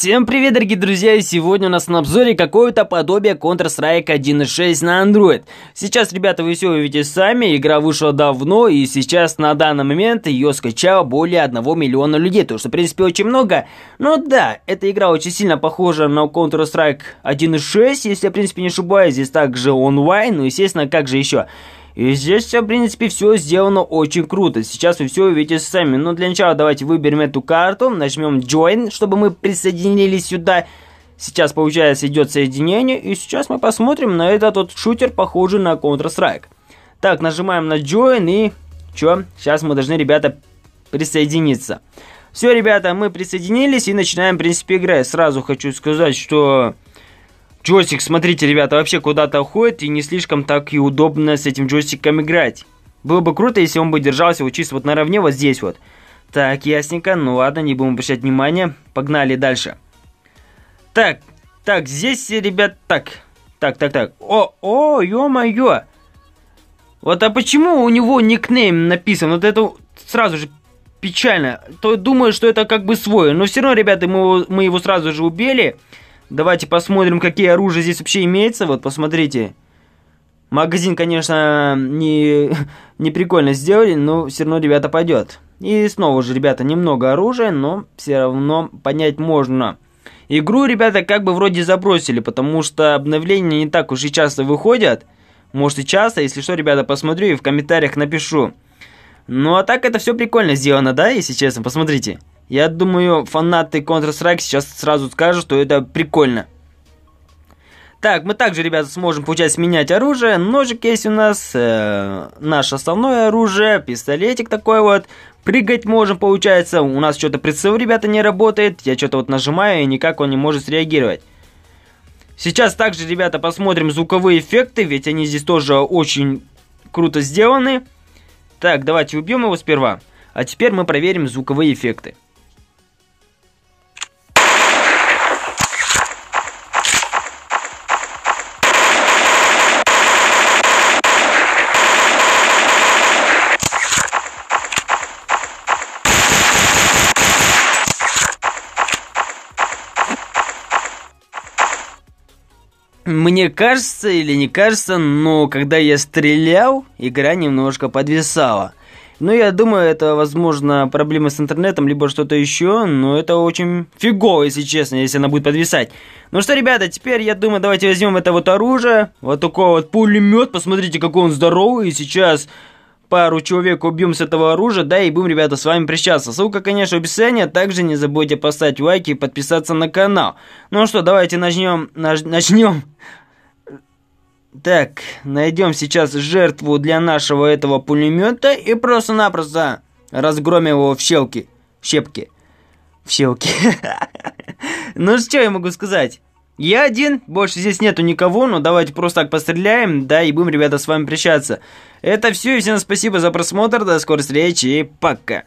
Всем привет, дорогие друзья, и сегодня у нас на обзоре какое-то подобие Counter-Strike 1.6 на Android. Сейчас, ребята, вы все увидите сами, игра вышла давно, и сейчас на данный момент ее скачало более 1 миллиона людей, то что, в принципе, очень много. Но да, эта игра очень сильно похожа на Counter-Strike 1.6, если я, в принципе, не ошибаюсь, здесь также онлайн, ну, естественно, как же еще... И здесь все, в принципе, все сделано очень круто. Сейчас вы все увидите сами. Но для начала давайте выберем эту карту, нажмем Join, чтобы мы присоединились сюда. Сейчас, получается, идет соединение, и сейчас мы посмотрим на этот вот шутер, похожий на Counter-Strike. Так, нажимаем на Join, и чё, сейчас мы должны, ребята, присоединиться. Все, ребята, мы присоединились и начинаем, в принципе, играть. Сразу хочу сказать, что Джойстик, смотрите, ребята, вообще куда-то уходит, и не слишком так и удобно с этим джойстиком играть. Было бы круто, если он бы держался вот чисто вот наравне вот здесь вот. Так, ясненько, ну ладно, не будем обращать внимания. Погнали дальше. Так, так, здесь, ребят, так. Так, так, так. О, о, ё-моё. Вот а почему у него никнейм написан? Вот это сразу же печально. То думаю, что это как бы свой. Но все равно, ребята, мы его, мы его сразу же убили. Давайте посмотрим, какие оружия здесь вообще имеется. Вот, посмотрите. Магазин, конечно, не, не прикольно сделали, но все равно, ребята, пойдет. И снова же, ребята, немного оружия, но все равно понять можно. Игру, ребята, как бы вроде забросили, потому что обновления не так уж и часто выходят. Может и часто, если что, ребята, посмотрю и в комментариях напишу. Ну а так это все прикольно сделано, да, если честно, посмотрите. Я думаю, фанаты Counter-Strike сейчас сразу скажут, что это прикольно. Так, мы также, ребята, сможем, получается, менять оружие. Ножик есть у нас, э, наше основное оружие, пистолетик такой вот. Прыгать можем, получается. У нас что-то прицел, ребята, не работает. Я что-то вот нажимаю, и никак он не может среагировать. Сейчас также, ребята, посмотрим звуковые эффекты, ведь они здесь тоже очень круто сделаны. Так, давайте убьем его сперва. А теперь мы проверим звуковые эффекты. Мне кажется или не кажется, но когда я стрелял, игра немножко подвисала. Ну, я думаю, это, возможно, проблемы с интернетом, либо что-то еще, но это очень фигово, если честно, если она будет подвисать. Ну что, ребята, теперь, я думаю, давайте возьмем это вот оружие, вот такой вот пулемет, посмотрите, какой он здоровый, и сейчас пару человек убьем с этого оружия, да, и будем, ребята, с вами прощаться. Ссылка, конечно, в описании. Также не забудьте поставить лайки и подписаться на канал. Ну что, давайте начнем, начнем так, найдем сейчас жертву для нашего этого пулемета и просто-напросто разгромим его в щелки. В щепки. В щелки. Ну что я могу сказать? Я один, больше здесь нету никого, но давайте просто так постреляем, да, и будем, ребята, с вами прощаться. Это все, и всем спасибо за просмотр, до скорой встречи и пока.